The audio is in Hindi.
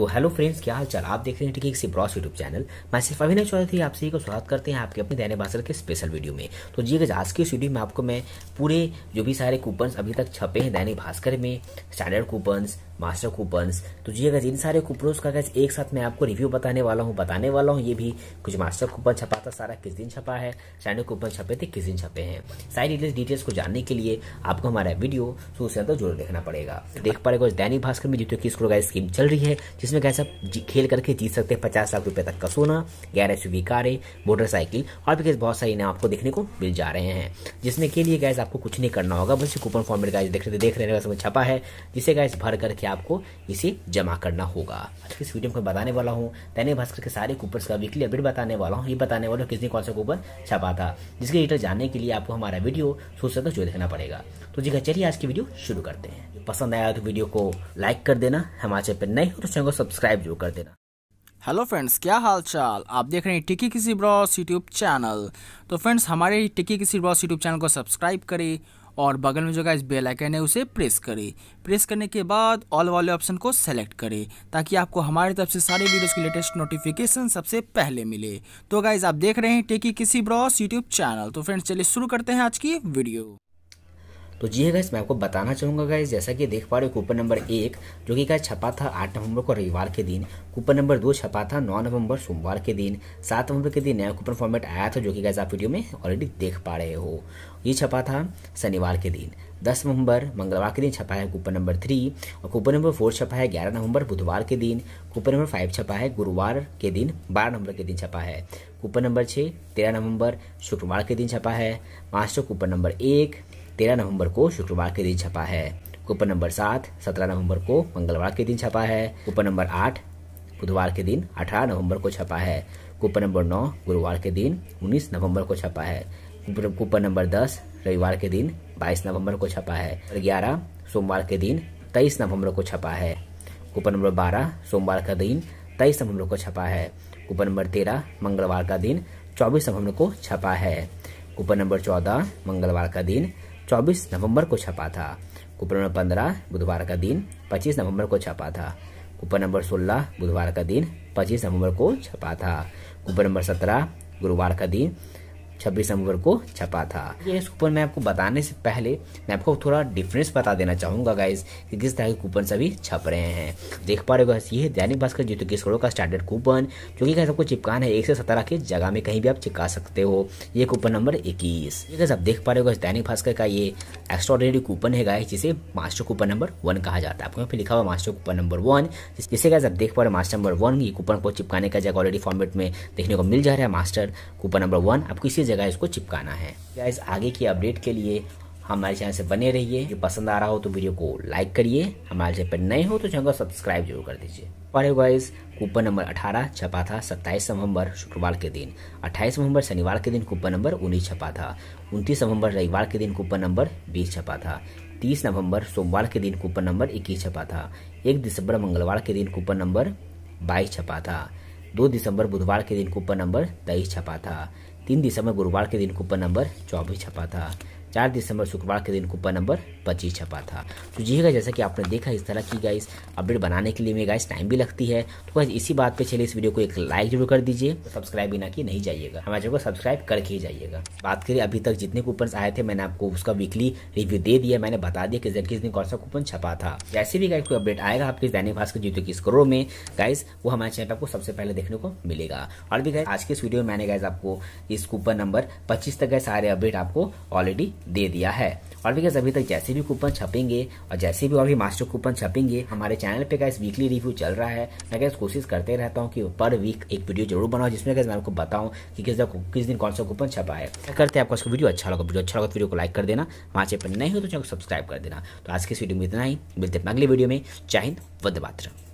तो हेलो फ्रेंड्स क्या हाल चाल आप देख रहे हैं है किसी ब्रॉस यूट्यूब चैनल मैं सिर्फ अभिनय चौधरी आप सभी को स्वागत करते हैं आपके अपने दैनिक भास्कर के स्पेशल वीडियो में तो जी आज के इस वीडियो में आपको मैं पूरे जो भी सारे कूपन्स अभी तक छपे हैं दैनिक भास्कर में स्टैंडर्ड कूपन्स मास्टर कूपन्स तो जी अगर इन सारे कूपनों का अगर एक साथ मैं आपको रिव्यू बताने वाला हूँ बताने वाला हूँ ये भी कुछ मास्टर कूपन छपा था सारा किस दिन छपा है सैनिक कूपन छपे थे किस दिन छपे हैं सारी डिटेल्स को जानने के लिए आपको हमारा वीडियो तो अंदर जरूर देखना पड़ेगा तो देख पा रहे दैनिक भास्कर में जीतो इक्कीस करोड़ स्कीम चल रही है जिसमें कैसे आप खेल करके जीत सकते हैं पचास लाख रुपये तक का सोना ग्यारह सौ कारें मोटरसाइकिल और भी बहुत सारे इन्हें आपको देखने को मिल जा रहे हैं जिसमें के लिए गैस आपको कुछ नहीं करना होगा बस कूपन फॉर्मेट गैस देख रहे देख रहे हैं छपा है जिसे गैस भर करके आपको इसे जमा करना होगा आज इस वीडियो में बताने वाला हूँ दैनिक भास्कर के सारे कूपर्स का वीकली अपडेट बताने वाला हूँ ये बताने वाला हूँ किसने कौन सा कूपन छपा था जिसके डिटेल जानने के लिए आपको हमारा वीडियो सोच तक जो देखना पड़ेगा तो जी चलिए आज की वीडियो शुरू करते हैं पसंद आया तो वीडियो को लाइक कर देना हमारे चैनल पर नए हो तो चैनल को सब्सक्राइब जरूर कर देना हेलो फ्रेंड्स क्या हाल चाल आप देख रहे हैं टिकी किसी ब्रॉस यूट्यूब चैनल तो फ्रेंड्स हमारे टिकी किसी ब्रॉस यूट्यूब चैनल को सब्सक्राइब करें और बगल में जो गाइस बेल आइकन है उसे प्रेस करें प्रेस करने के बाद ऑल वाले ऑप्शन को सेलेक्ट करें ताकि आपको हमारी तरफ से सारे वीडियोस की लेटेस्ट नोटिफिकेशन सबसे पहले मिले तो गाइज आप देख रहे हैं टेकी किसी ब्रॉस यूट्यूब चैनल तो फ्रेंड्स चलिए शुरू करते हैं आज की वीडियो तो जी है हाँ गैस मैं आपको बताना चाहूंगा गैस जैसा कि देख पा रहे हो कूपन नंबर एक जो कि गैस छपा था आठ नवंबर को रविवार के दिन कूपन नंबर दो छपा था नौ नवंबर सोमवार के दिन सात नवंबर के दिन नया कूपन फॉर्मेट आया था जो कि गैस आप वीडियो में ऑलरेडी देख पा रहे हो ये छपा था शनिवार के दिन दस नवंबर मंगलवार के दिन छपा है कूपन नंबर थ्री और कूपन नंबर फोर छपा है ग्यारह नवंबर बुधवार के दिन कूपन नंबर फाइव छपा है गुरुवार के दिन बारह नवंबर के दिन छपा है कूपन नंबर छः तेरह नवंबर शुक्रवार के दिन छपा है मास्टर कूपन नंबर एक तेरह नवंबर को शुक्रवार के दिन छपा है कूपन नंबर सात सत्रह नवंबर को मंगलवार के दिन छपा है कूपन नंबर आठ बुधवार के दिन अठारह नवंबर को छपा है कूपन नंबर नौ गुरुवार के दिन उन्नीस नवंबर को छपा है कूपन नंबर दस रविवार के दिन बाईस नवंबर को छपा है ग्यारह सोमवार के दिन तेईस नवंबर को छपा है कूपन नंबर बारह सोमवार का दिन तेईस नवंबर को छपा है कूपन नंबर तेरह मंगलवार का दिन चौबीस नवंबर को छपा है कूपन नंबर चौदह मंगलवार का दिन 24 नवंबर को छपा था कूपन नंबर पंद्रह बुधवार का दिन 25 नवंबर को छपा था कूपन नंबर 16 बुधवार का दिन 25 नवंबर को छपा था कूपन नंबर 17 गुरुवार का दिन छब्बीस नवंबर को छपा था ये कूपन मैं आपको बताने से पहले मैं आपको थोड़ा डिफरेंस बता देना चाहूंगा गाइज कि किस तरह के कूपन सभी छप रहे हैं देख पा रहे हो ये दैनिक भास्कर जीतु के का स्टैंडर्ड कूपन जो कि आपको चिपकाना है एक से सत्रह के जगह में कहीं भी आप चिपका सकते हो ये कूपन नंबर इक्कीस ये आप देख पा रहे हो दैनिक भास्कर का ये एक्स्ट्रॉडनरी कूपन है गाइज जिसे मास्टर कूपन नंबर वन कहा जाता है आपको यहाँ पे लिखा हुआ मास्टर कूपन नंबर वन जिसे गैस आप देख पा रहे हो मास्टर नंबर वन ये कूपन को चिपकाने का जगह ऑलरेडी फॉर्मेट में देखने को मिल जा रहा है मास्टर कूपन नंबर वन आपको इसी जगह इसको चिपकाना है गाइस आगे की अपडेट के लिए हमारे चैनल से बने रहिए जो पसंद आ रहा हो तो वीडियो को लाइक करिए हमारे चैनल पर नए हो तो चैनल को सब्सक्राइब जरूर कर दीजिए पढ़े गाइस कूपन नंबर 18 छपा था 27 नवंबर शुक्रवार के दिन 28 नवंबर शनिवार के दिन कूपन नंबर 19 छपा था 29 नवंबर रविवार के दिन कूपन नंबर 20 छपा था 30 नवंबर सोमवार के दिन कूपन नंबर 21 छपा था 1 दिसंबर मंगलवार के दिन कूपन नंबर 22 छपा था 2 दिसंबर बुधवार के दिन कूपन नंबर तेईस छपा था तीन दिसंबर गुरुवार के दिन कूपन नंबर चौबीस छपा था चार दिसंबर शुक्रवार के दिन कूपन नंबर पच्चीस छपा था तो गाइस हाँ, जैसा कि आपने देखा इस तरह की गाइस अपडेट बनाने के लिए मेरे गाइस टाइम भी लगती है तो गाइस इसी बात पे चलिए इस वीडियो को एक लाइक जरूर कर दीजिए तो सब्सक्राइब ना की नहीं जाइएगा हमारे चैनल को सब्सक्राइब करके ही जाइएगा बात करिए अभी तक जितने कूपन आए थे मैंने आपको उसका वीकली रिव्यू दे दिया मैंने बता दिया किस दिन किस दिन कौन सा कूपन छपा था जैसे भी गाइस कोई अपडेट आएगा आपके दैनिक भास्कर जीतो किस स्क्रो में गाइस वो हमारे चैनल आपको सबसे पहले देखने को मिलेगा और भी गाइस आज के इस वीडियो में मैंने गाइस आपको इस कूपन नंबर पच्चीस तक गए सारे अपडेट आपको ऑलरेडी दे दिया है और बिकॉज अभी तक जैसे भी कूपन छपेंगे और जैसे भी और भी मास्टर कूपन छपेंगे हमारे चैनल पे का इस वीकली रिव्यू चल रहा है मैं गैस कोशिश करते रहता हूँ कि पर वीक एक वीडियो जरूर बनाओ जिसमें गैस मैं आपको बताऊँ कि किस किस दिन कौन सा कूपन छपा है करते हैं आपको वीडियो अच्छा लगा वीडियो अच्छा लगा वीडियो तो को लाइक कर देना वहाँ चैनल पर नहीं हो तो चैनल को सब्सक्राइब कर देना तो आज की इस वीडियो में इतना ही मिलते हैं अगले वीडियो में जय वंदे मातरम